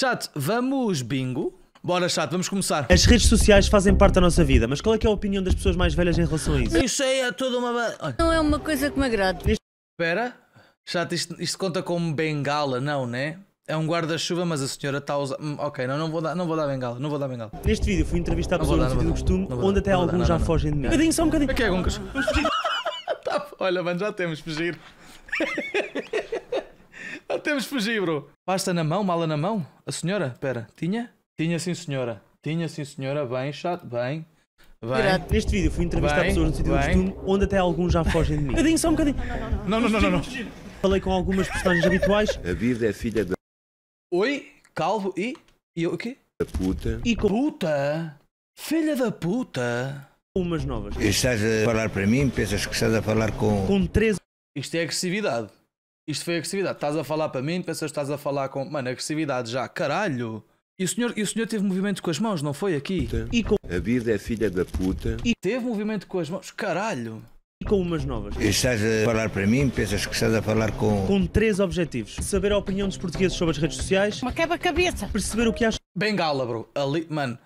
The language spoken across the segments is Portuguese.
Chato, vamos bingo? Bora, chato, vamos começar. As redes sociais fazem parte da nossa vida, mas qual é, é a opinião das pessoas mais velhas em relação a isso? Isso aí é toda uma. Não é uma coisa que me agrada. Espera, chato, isto, isto conta como bengala, não, né? É um guarda-chuva, mas a senhora está a usar. Hum, ok, não, não, vou dar, não vou dar bengala, não vou dar bengala. Neste vídeo fui entrevistado pelo dar, vídeo do costume, dar, onde até alguns já não, fogem de mim. Um bocadinho, só um bocadinho. Aqui é, Guncas. Olha, mano, já temos, fugir. Ah, temos de fugir, bro. Pasta na mão, mala na mão? A senhora? Pera, tinha? Tinha sim, senhora. Tinha sim, senhora. Bem, chato, bem. Bem, neste vídeo fui entrevistar bem, pessoas no sítio do costume, onde até alguns já fogem de mim. Cadinho, só um bocadinho. Não, não, não, não, não. Falei com algumas personagens habituais. A vida é filha da... Oi? Calvo e... E o quê? Da puta. E com... Puta? Filha da puta? Umas novas. Estás a falar para mim? Pensas que estás a falar com... Com três... Isto é agressividade. Isto foi agressividade. Estás a falar para mim, pensas que estás a falar com. Mano, agressividade já. Caralho! E o senhor, e o senhor teve movimento com as mãos, não foi aqui? E com... A vida é filha da puta. E teve movimento com as mãos, caralho! E com umas novas. Estás a falar para mim, pensas que estás a falar com. Com três objetivos: saber a opinião dos portugueses sobre as redes sociais. Uma quebra-cabeça. Perceber o que acha Bengala, bro. Ali, mano.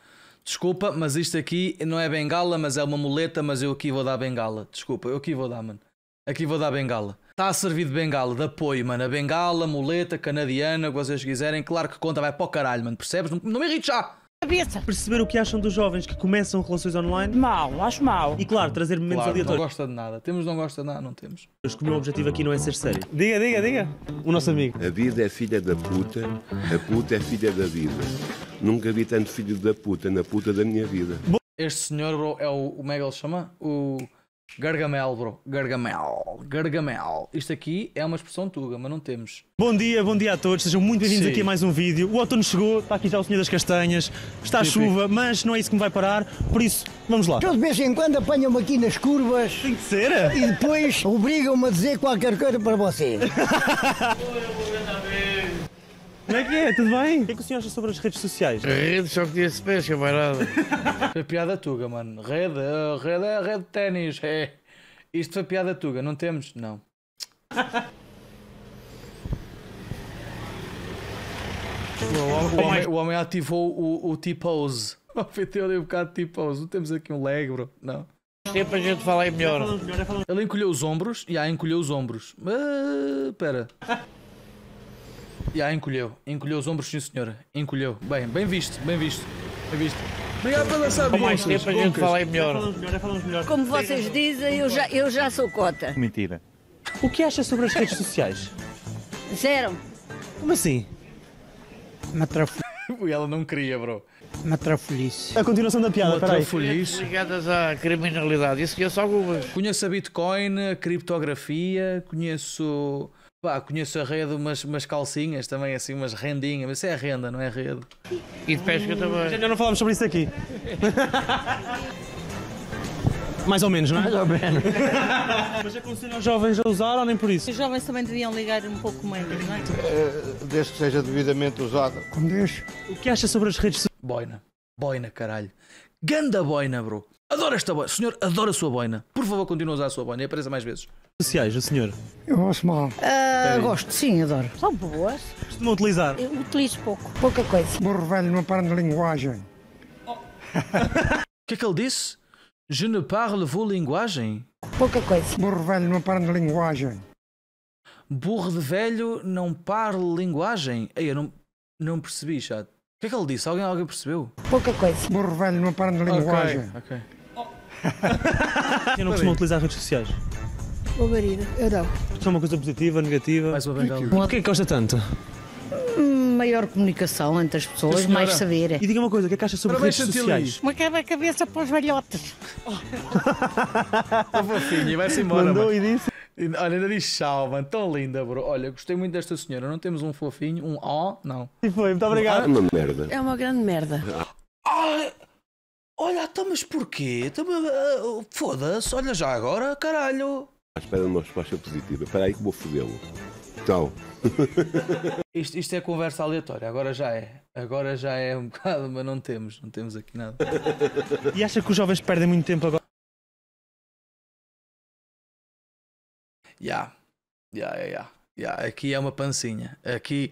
Desculpa, mas isto aqui não é bengala, mas é uma muleta, mas eu aqui vou dar bengala. Desculpa, eu aqui vou dar, mano. Aqui vou dar bengala. Está a servir de bengala, de apoio, mano. A bengala, muleta, canadiana, o que vocês quiserem. Claro que conta, vai para o caralho, mano. Percebes? Não, não me irrites já! Cabeça. Perceber o que acham dos jovens que começam relações online? Mal, acho mal. E claro, trazer momentos claro, aleatórios. Não gosta de nada. Temos, não gosta de nada, não temos. Acho que o meu objetivo aqui não é ser sério. Diga, diga, diga. O nosso amigo. A vida é filha da puta, a puta é filha da vida. Nunca vi tanto filho da puta na puta da minha vida. Este senhor, bro, é o. Como é que ele chama? O. Gargamel, bro. Gargamel. Gargamel. Isto aqui é uma expressão tuga, mas não temos. Bom dia, bom dia a todos. Sejam muito bem-vindos aqui a mais um vídeo. O outono chegou, está aqui já o Senhor das Castanhas. Está a chuva, mas não é isso que me vai parar. Por isso, vamos lá. de vez em quando apanham-me aqui nas curvas. Tem que ser. E depois obrigam-me a dizer qualquer coisa para vocês. Como é que é? Tudo bem? O que é que o senhor acha sobre as redes sociais? Redes só que tinha se pesca, vai nada. Foi piada tuga, mano. Rede, eh, rede é rede de ténis. É. Isto foi piada tuga, não temos? Não. O homem, o homem, ativou o, o T-Pose. O PT deu um bocado de T-Pose. Não temos aqui um leg, bro. Não. para a gente falar melhor. Ele encolheu os ombros. e yeah, encolheu os ombros. Espera. Eh, uh, a ah, encolheu. Encolheu os ombros, sim senhora. Encolheu. Bem, bem visto, bem visto. Bem visto. Obrigado pela sabedoria. Com mais tempo a gente fala melhor. melhor, Como vocês dizem, eu já, eu já sou cota. Mentira. O que acha sobre as redes sociais? Zero. Como assim? Uma trafolhice. Ela não queria, bro. Uma trafolhice. A continuação da piada, Uma trafolhice. Ligadas à criminalidade. Isso conheço algumas. Conheço a Bitcoin, a criptografia, conheço... Pá, conheço a rede, umas, umas calcinhas também, assim, umas rendinhas, mas isso é renda, não é rede. E de pesca também. Já não falámos sobre isso aqui. Mais ou menos, não é? Mais ou menos. Mas aconselho os jovens a usar ou nem por isso? Os jovens também deviam ligar um pouco mais. não é? Eh, desde que seja devidamente usada. Como Deus. O que acha sobre as redes sociais? Boina. Boina, caralho. Ganda boina, bro. Adoro esta boina. Senhor, adoro a sua boina. Por favor, continue a usar a sua boina e apareça mais vezes. Sociais, o senhor? Eu gosto mal. Ah, gosto, sim, adoro. São boas. Costuma utilizar? Eu utilizo pouco. Pouca coisa. Burro velho não para de linguagem. O oh. que é que ele disse? Je ne parle vos linguagem? Pouca coisa. Burro velho não para de linguagem. Burro de velho não parle linguagem? Ei, eu não, não percebi, chato que é que ele disse? Alguém, alguém percebeu? Pouca coisa. Burro velho, não para de linguagem. Ok, ok. Eu não costumo utilizar redes sociais. marido, eu dou. São uma coisa positiva, negativa. Mais uma bengala. O que é que gosta tanto? Hum, maior comunicação entre as pessoas, mais saber. E diga uma coisa, o que é que acha sobre redes sociais? Uma quebra-cabeça para os velhotes. Oh, fofinho, e vai-se embora. Mandou e disse. Olha, ainda diz tchau, mano. Tão linda, bro. Olha, gostei muito desta senhora. Não temos um fofinho, um ó, não. E foi, muito obrigado. É uma merda. É uma grande merda. Ah, olha, então, mas porquê? Então, uh, Foda-se, olha já agora, caralho. À espera de uma resposta positiva. Espera aí que vou fodê-lo. Tchau. Isto, isto, é conversa aleatória, agora já é. Agora já é um bocado, mas não temos, não temos aqui nada. E acha que os jovens perdem muito tempo agora? Yeah. Yeah, yeah, yeah. aqui é uma pancinha. Aqui,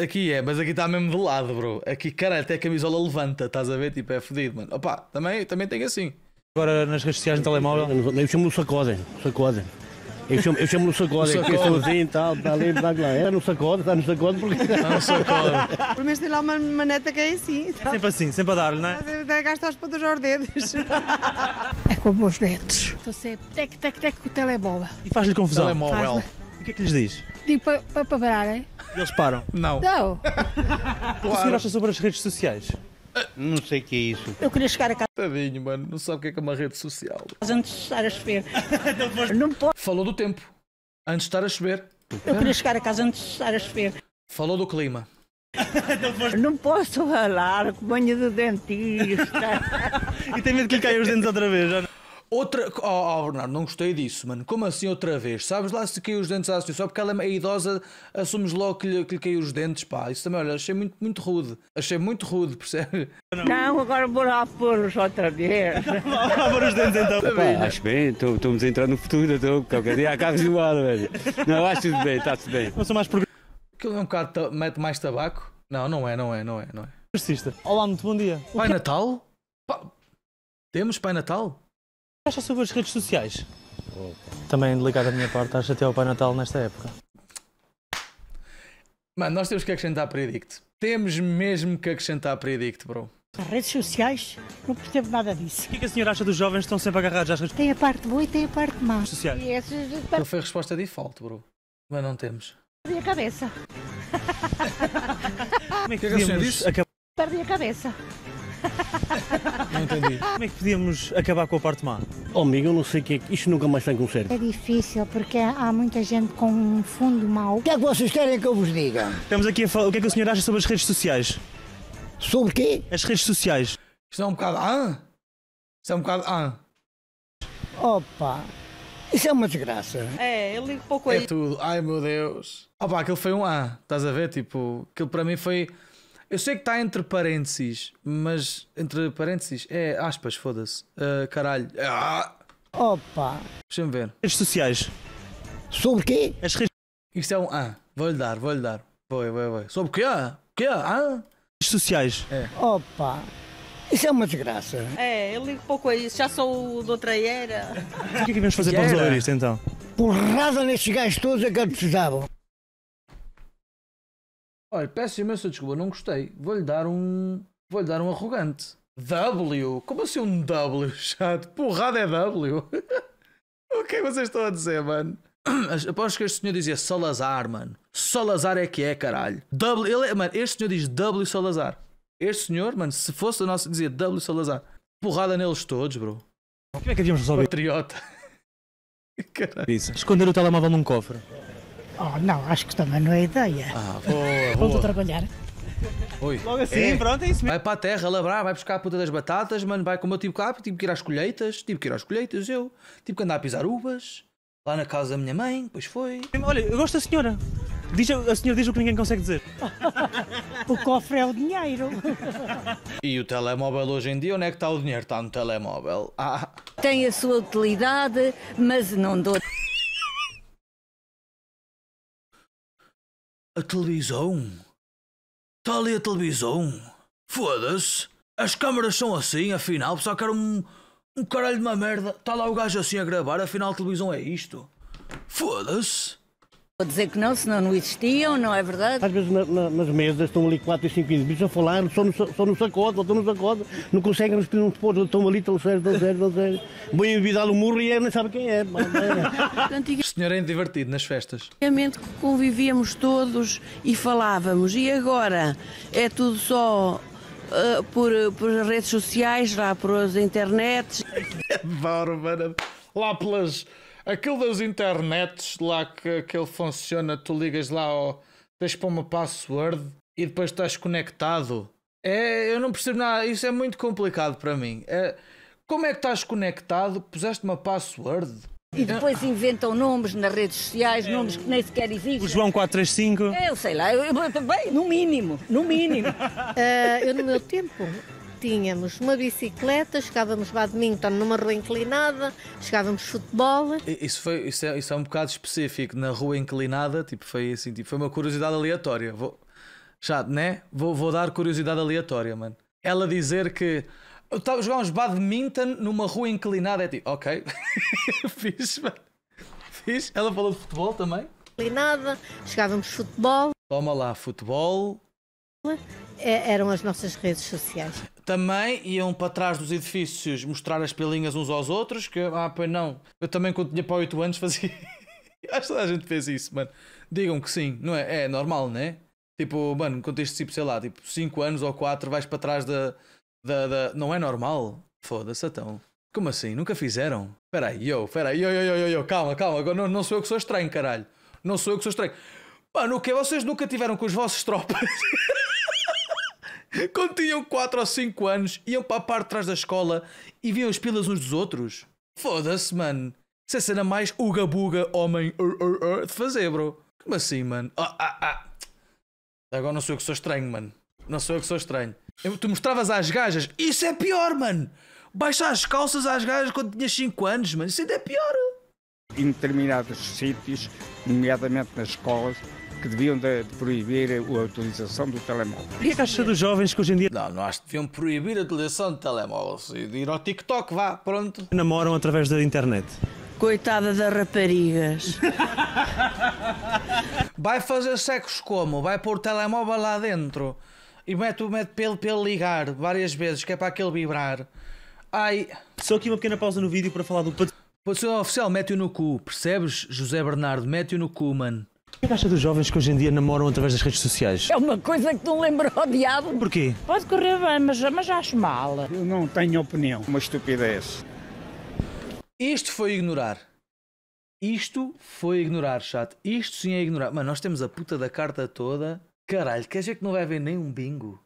aqui é, mas aqui está mesmo de lado, bro. Aqui, caralho, até a camisola levanta, estás a ver? Tipo, é fodido, mano. Opa, também, também tem assim. Agora nas redes sociais no telemóvel. Nem o chamo sacodem, sacodem. Eu chamo, eu chamo no sacode, aqui é sozinho e tal, está ali, está lá. É no sacode, está no sacode porque. Está no sacode. Pelo menos tem lá uma maneta que é assim. É sempre assim, sempre a dar-lhe, não é? Até gasta as pontas aos dedos. É com os netos Estou sempre tec, tec, tec com o telemóvel. E faz-lhe confusão? Telemóvel. O que é que lhes diz? Digo para pa, pararem. Eles param? Não. Não. O que o senhor acha sobre as redes sociais? Não sei o que é isso. Eu queria chegar a casa. Tadinho, mano, não sabe o que é, que é uma rede social. Antes de estar a chover. não posso. Falou do tempo. Antes de estar a chover. Eu queria chegar a casa antes de estar a chover. Falou do clima. não posso falar, que banho de dentista. e tem medo que lhe caia os dentes outra vez, já não? Outra. Oh, oh, Bernardo, não gostei disso, mano. Como assim outra vez? Sabes lá se caiu os dentes à assim, só porque ela é idosa, assumes logo que lhe, que lhe caiu os dentes, pá. Isso também, olha, achei muito, muito rude. Achei muito rude, percebe? Não, agora vou lá pôr-los outra vez. lá pôr os dentes então. Tá pá, acho bem, estamos a entrar no futuro, então, qualquer dia acabas de velho. Não, acho tudo bem, está tudo bem. Não sou mais Aquilo é um bocado. mete mais tabaco? Não, não é, não é, não é, não é. Persista. Olá, muito bom dia. Pai Natal? Pa... Temos Pai Natal? acha sobre as redes sociais? Também ligado à minha parte, acho até ao Pai Natal nesta época. Mano, nós temos que acrescentar Predict. Temos mesmo que acrescentar Predict, bro. As redes sociais, não percebo nada disso. O que, é que a senhora acha dos jovens que estão sempre agarrados às redes Tem a parte boa e tem a parte má. Sociais. E essas... foi a resposta default, bro. Mas não temos. Perdi a cabeça. Como é que, que, é que a senhora disse? Acab... Perdi a cabeça. Não entendi. Como é que podíamos acabar com a parte má? Oh, amigo, eu não sei o que é que. Isto nunca mais tem conserto. É difícil, porque há muita gente com um fundo mau. O que é que vocês querem que eu vos diga? Estamos aqui a falar. O que é que o senhor acha sobre as redes sociais? Sobre quê? As redes sociais. Isto é um bocado. Ah? Isto é um bocado. Ah? Opa! Isso é uma desgraça. É, eu ligo pouco aí. É tudo. Ai meu Deus. Opa, aquele foi um A. Estás a ver? Tipo, aquilo para mim foi. Eu sei que está entre parênteses, mas entre parênteses é aspas, foda-se. Uh, caralho. Ah! Opa! Deixa-me ver. Redes sociais. Sobre quê? As redes. Isto é um. Ah, vou-lhe dar, vou-lhe dar. Vai, vai, vai. Sobre o quê? Ah? O quê? Ah? Redes sociais. É. Opa! Isso é uma desgraça. É, eu ligo pouco a isso. Já sou de outra era. O que é que vamos fazer para resolver isto então? Porrada nestes gajos todos é que precisavam. Olha, peço imensa desculpa, não gostei. Vou-lhe dar um. Vou-lhe dar um arrogante. W? Como assim um W, chato? Porrada é W? o que é que vocês estão a dizer, mano? Aposto que este senhor dizia Salazar, mano. Salazar é que é, caralho. W, ele é, mano, este senhor diz W Salazar. Este senhor, mano, se fosse o nosso, dizia W Salazar. Porrada neles todos, bro. Como é que havíamos resolver? Patriota. Caralho. Esconder o telemóvel num cofre. Oh, não, acho que também não é ideia. Ah, boa, Volto a trabalhar. Oi. Logo assim, É. pronto, é isso mesmo. Vai para a terra labrar, vai buscar a puta das batatas, mano. Vai como eu tive tipo cá, tive tipo que ir às colheitas, tive tipo que ir às colheitas, eu. Tive que andar a pisar uvas, lá na casa da minha mãe, depois foi. Olha, eu gosto da senhora. Diz, a senhora diz o que ninguém consegue dizer. O cofre é o dinheiro. E o telemóvel hoje em dia, onde é que está o dinheiro? Está no telemóvel. Ah, Tem a sua utilidade, mas não dou A televisão? Está ali a televisão? Foda-se! As câmaras são assim, afinal, só quero um. um caralho de uma merda. Está lá o gajo assim a gravar, afinal a televisão é isto. Foda-se! Vou dizer que não, senão não existiam, não é verdade? Às vezes na, na, nas mesas estão ali 4 e 5 indivíduos a falar, só nos, só no sacode, estão no não conseguem nos pôr, estão ali, estão sérios, estão sérios, estão sérios. Bem envidado o murro e ele nem sabe quem é. é? Antiga... O senhor é divertido nas festas. Antigamente convivíamos todos e falávamos, e agora é tudo só Uh, por, por redes sociais, lá por as internets. Bárbara, lá pelas Aquilo das internets lá que, que ele funciona, tu ligas lá, ó, tens para uma password e depois estás conectado. É, eu não percebo nada, isso é muito complicado para mim. É, como é que estás conectado? Puseste uma password? E depois inventam nomes nas redes sociais, é, nomes que nem sequer existem. O João 435. Eu sei lá, eu, bem, no mínimo, no mínimo. uh, eu no meu tempo tínhamos uma bicicleta, jogávamos badminton numa rua inclinada, jogávamos futebol. Isso, foi, isso, é, isso é um bocado específico, na rua inclinada, tipo, foi assim, tipo, foi uma curiosidade aleatória. Vou, já, né? Vou, vou dar curiosidade aleatória, mano. Ela dizer que uns badminton numa rua inclinada, é tipo, ok, fiz, Fiz. Ela falou de futebol também? Inclinada, jogávamos futebol. Toma lá, futebol. É, eram as nossas redes sociais também iam para trás dos edifícios mostrar as pelinhas uns aos outros, que, ah, pois não, eu também quando tinha para 8 anos fazia... Acho que toda a gente fez isso, mano. Digam que sim, não é? É normal, não é? Tipo, mano, quando tens tipo, sei lá, tipo 5 anos ou 4, vais para trás da... da, da... Não é normal? Foda-se, então. Como assim? Nunca fizeram? Peraí, eu, peraí, eu, eu, eu, eu, calma, calma, agora não, não sou eu que sou estranho, caralho. Não sou eu que sou estranho. Mano, o que vocês nunca tiveram com os vossos tropas? quando tinham 4 ou 5 anos, iam para a parte de trás da escola e viam as pilas uns dos outros. Foda-se, mano. Isso é cena mais uga-buga homem ur, ur, ur, de fazer, bro. Como assim, mano? Ah, ah, ah. Agora não sou eu que sou estranho, mano. Não sou eu que sou estranho. Eu, tu mostravas às gajas. Isso é pior, mano. Baixar as calças às gajas quando tinhas 5 anos, mano. Isso ainda é pior. Em determinados sítios, nomeadamente nas escolas, que deviam de, de proibir a utilização do telemóvel. O que é que acha dos jovens que hoje em dia... Não, não acho que deviam proibir a utilização de telemóveis e de ir ao TikTok, vá, pronto. Namoram através da internet. Coitada das raparigas. Vai fazer secos como? Vai pôr o telemóvel lá dentro e mete, mete pelo, pelo ligar várias vezes, que é para aquele vibrar. Ai. Só aqui uma pequena pausa no vídeo para falar do ser Oficial, mete-o no cu, percebes? José Bernardo, mete-o no cu, mano. O é que acha dos jovens que hoje em dia namoram através das redes sociais? É uma coisa que não lembra, odiado? diabo. Porquê? Pode correr bem, mas, mas acho mal. Eu não tenho opinião. Uma estupidez. Isto foi ignorar. Isto foi ignorar, chato. Isto sim é ignorar. Mas nós temos a puta da carta toda. Caralho, quer dizer que não vai haver nenhum bingo?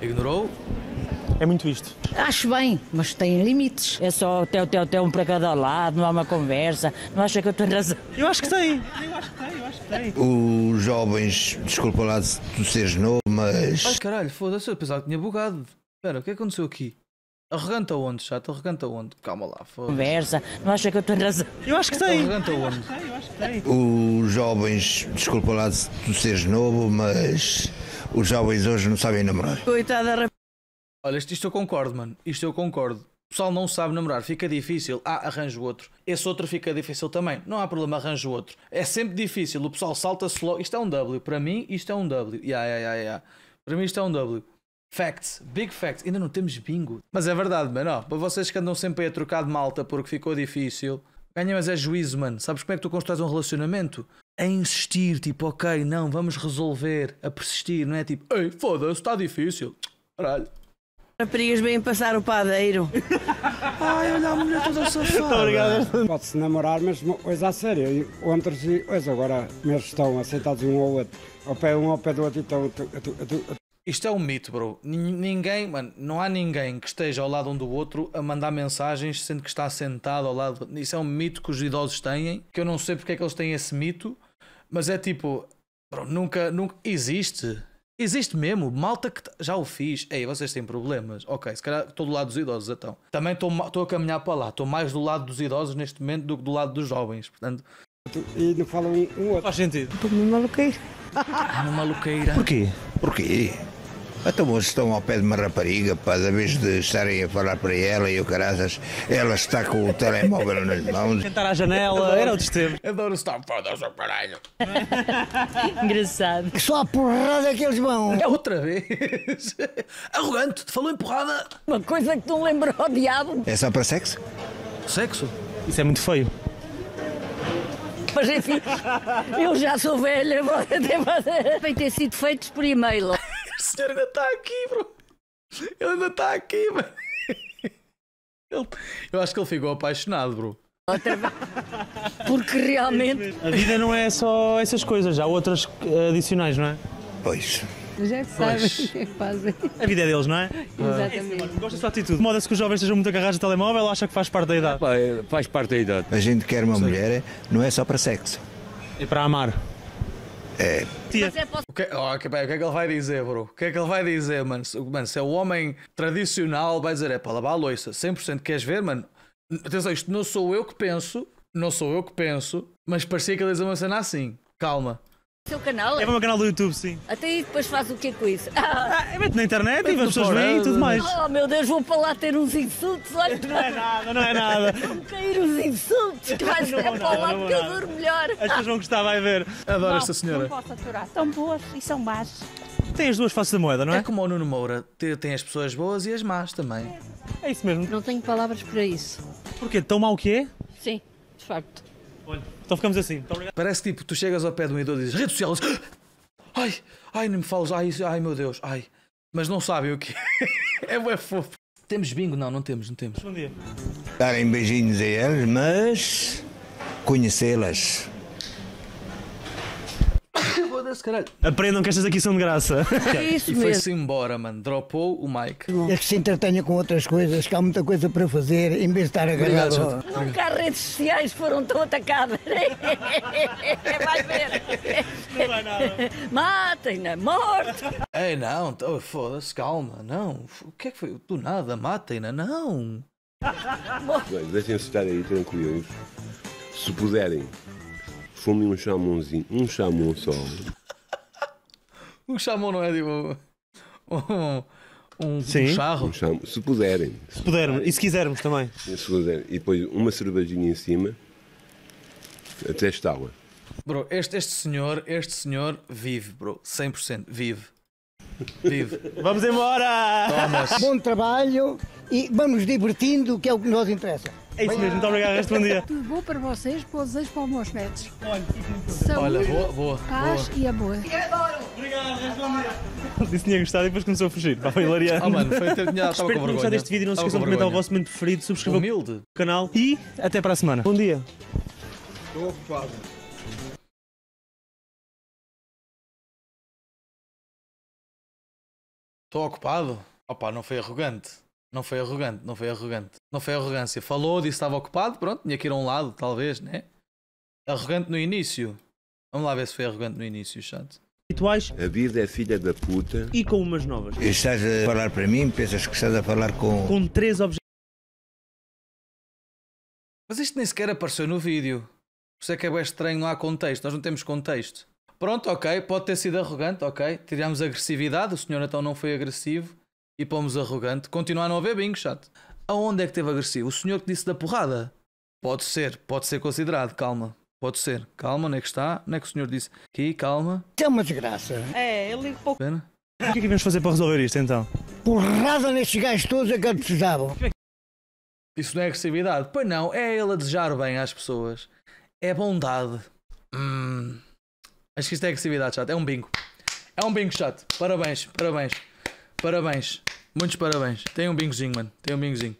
Ignorou? É muito isto. Acho bem, mas tem limites. É só até, teu, teu, um para cada lado, não há uma conversa. Não acha que eu tenho razão? Eu acho que tem. Eu acho que tem, eu acho que tem. Os jovens, desculpa lá de tu seres novo, mas. Ai caralho, foda-se, eu pensava que tinha bugado. Espera, o que, é que aconteceu aqui? Arreganta onde, chato? Arreganta onde? Calma lá, foda Conversa, não acha que eu tenho razão? Eu acho que tem. Arreganta onde? Eu acho que tem. Os jovens, desculpa lá de tu seres novo, mas os jovens hoje não sabem namorar. Coitada, Olha, isto, isto eu concordo, mano. Isto eu concordo. O pessoal não sabe namorar, fica difícil. Ah, arranjo outro. Esse outro fica difícil também. Não há problema, arranjo outro. É sempre difícil. O pessoal salta-se logo. Isto é um W. Para mim, isto é um W. Ya, ya, ya, ya. Para mim, isto é um W. Facts, big facts. Ainda não temos bingo. Mas é verdade, mano. Ó, para vocês que andam sempre a trocar de malta porque ficou difícil, ganha, mas é juízo, mano. Sabes como é que tu constróis um relacionamento? A é insistir, tipo, ok, não, vamos resolver. A persistir, não é tipo, ei, foda-se, está difícil. Caralho. Raparigas bem passar o padeiro. Ai, olha a mulher toda safada. obrigado. Pode-se namorar, mas hoje a sério. Ontem e hoje agora mesmo estão aceitados um ao outro. Ao pé um, ao pé do outro, então... Tu, tu, tu, isto é um mito, bro. Ninguém, mano, não há ninguém que esteja ao lado um do outro a mandar mensagens sendo que está sentado ao lado. Isso é um mito que os idosos têm, que eu não sei porque é que eles têm esse mito, mas é tipo, bro, nunca, nunca existe. Existe mesmo, malta que já o fiz. Ei, vocês têm problemas. Ok, se calhar estou do lado dos idosos então. Também estou a caminhar para lá. Estou mais do lado dos idosos neste momento do que do lado dos jovens. Portanto. E não falam um, um outro. Faz sentido. Estou numa maluqueira. Ah, numa maluqueira. Porquê? Porquê? Então hoje estão ao pé de uma rapariga, pá, da vez de estarem a falar para ela e o caraças, ela está com o telemóvel nas mãos. Tentar à janela, adoro, era o tempo. Adoro estar foda, seu caralho. Engraçado. Só a porrada que eles vão. É outra vez. Arrogante, te falou empurrada Uma coisa que não lembra ao diabo. É só para sexo? Sexo? Isso é muito feio. Mas enfim, eu já sou velha, vou até fazer. Tem ter sido feitos por e-mail. O senhor ainda está aqui, bro. Ele ainda está aqui, mano. Ele... Eu acho que ele ficou apaixonado, bro. Porque realmente. A vida não é só essas coisas, há outras eh, adicionais, não é? Pois. Já é sabem o é que fazem. A vida é deles, não é? Exatamente. É, da sua atitude. Moda-se que os jovens estejam muito agarrados de telemóvel, acha que faz parte da idade. É, faz parte da idade. A gente quer uma mulher, não é só para sexo. É para amar. É. é o que, oh, bem, o que é que ele vai dizer, bro? O que é que ele vai dizer, mano? Se, se é o homem tradicional, vai dizer: é para lavar a louça, 100% queres ver, mano? Atenção, isto não sou eu que penso, não sou eu que penso, mas parecia que ele dizer uma cena assim. Calma. Seu canal? É, é o meu canal do YouTube, sim. Até aí depois faz o que com isso? Ah, ah mete na internet e e as pessoas bem e tudo mais. Oh meu Deus, vou para lá ter uns insultos, olha. Não é nada, não é nada. Vão cair uns insultos, que vais não, para lá porque eu é duro melhor. As pessoas vão gostar, vai ver. Adoro não, esta senhora. Não posso aturar, são boas e são más. Tem as duas faces da moeda, não é? É como o Nuno Moura, tem as pessoas boas e as más também. É isso mesmo. Não tenho palavras para isso. Porquê? Tão mal que é? Sim, de facto. Olha, então ficamos assim. Parece tipo, tu chegas ao pé de um idoso e dizes redes sociais. Ai, ai, não me falas. Ai, ai, meu Deus, ai. Mas não sabem o que é. É fofo. Temos bingo? Não, não temos, não temos. Bom dia. Darem beijinhos a eles, mas conhecê-las. Aprendam que estas aqui são de graça. É isso e foi-se embora, mano. Dropou o Mike. É que se entretenha com outras coisas, que há muita coisa para fazer, em vez de estar agarrado. Obrigado, Nunca as redes sociais foram tão atacadas. Vai é ver. Não vai é nada. Matem-na, é? morte. Ei, não, foda-se, calma. Não, o que é que foi? Do nada, matem-na, não. Deixem-se estar aí tranquilos. Se puderem, fumem um chamãozinho, um chamão só. Um chamão não é tipo. Um, um, Sim, um charro. Um chamo, se puderem. Se puderem e se quisermos também. E se puderem. E depois uma cervejinha em cima, até água Bro, este, este senhor, este senhor vive, bro, 100%, vive. Vivo. Vamos embora! Vamos. Bom trabalho e vamos divertindo, que é o que nos interessa. É isso mesmo, muito obrigado, resto bom dia. Tudo bom para vocês, para os para os meus netos. Olha, é Saúde, Olha boa, boa, paz boa. e amor. E adoro! Obrigado, resto bom dia. disse que tinha gostado e depois começou a fugir. Pá, foi hilariante. Ah, mano, foi Espero que tenham gostado deste vídeo e não se esqueçam de comentar o vosso momento preferido, subscrevam o canal e até para a semana. Bom dia. Estou ocupado. Estou ocupado? Opa, não foi arrogante. Não foi arrogante, não foi arrogante. Não foi arrogância. Falou, disse que estava ocupado, pronto, tinha que ir a um lado, talvez, né? Arrogante no início. Vamos lá ver se foi arrogante no início, chato. Rituais. A vida é filha da puta. E com umas novas. estás a falar para mim, pensas que estás a falar com. Com três objetos. Mas isto nem sequer apareceu no vídeo. Por isso é que é bem estranho, não há contexto. Nós não temos contexto. Pronto, ok, pode ter sido arrogante, ok. Tiramos agressividade, o senhor então não foi agressivo e pomos arrogante. Continua a não haver bingo, chato. Aonde é que teve agressivo? O senhor que disse da porrada? Pode ser, pode ser considerado, calma. Pode ser, calma, onde é que está? Onde é que o senhor disse? Aqui, calma. É uma desgraça. É, eu ligo pouco. Pena. O que é que devemos fazer para resolver isto então? Porrada nestes gajos todos é que precisavam. Isso não é agressividade? Pois não, é ele a desejar bem às pessoas. É bondade. Acho que isto é agressividade, chato. É um bingo. É um bingo, chato. Parabéns, parabéns, parabéns. Muitos parabéns. Tem um bingozinho, mano. Tem um bingozinho.